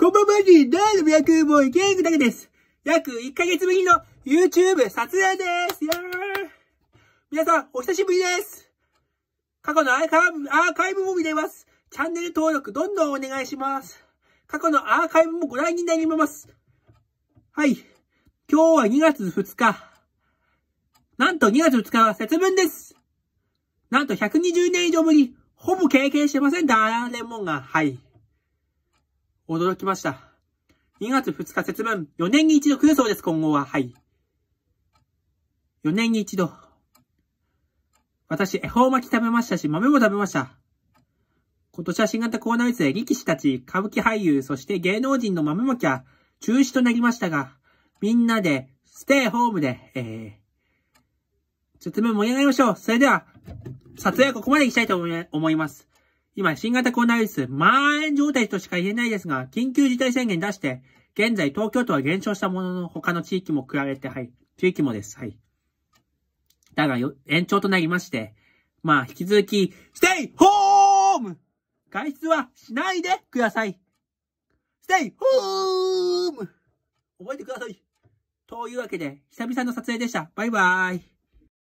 こんばんはに、大の脈もいけるだけです。約1ヶ月ぶりの YouTube 撮影ですイェー皆さん、お久しぶりです過去のアーカアーカイブも見れます。チャンネル登録どんどんお願いします。過去のアーカイブもご覧になります。はい。今日は2月2日。なんと2月2日は節分です。なんと120年以上ぶり、ほぼ経験してません、誰もが。はい。驚きました。2月2日節分、4年に一度来るそうです、今後は。はい。4年に一度。私、恵方巻き食べましたし、豆も食べました。今年は新型コロナウイルスで力士たち、歌舞伎俳優、そして芸能人の豆巻きは中止となりましたが、みんなで、ステイホームで、えー、節分盛り上がりましょう。それでは、撮影はここまでにしたいと思います。今、新型コロナウイルス、まん延状態としか言えないですが、緊急事態宣言出して、現在東京都は減少したものの、他の地域も比べて、はい、地域もです、はい。だが、延長となりまして、まあ、引き続き、ステイホーム外出はしないでくださいステイホーム覚えてくださいというわけで、久々の撮影でした。バイバーイ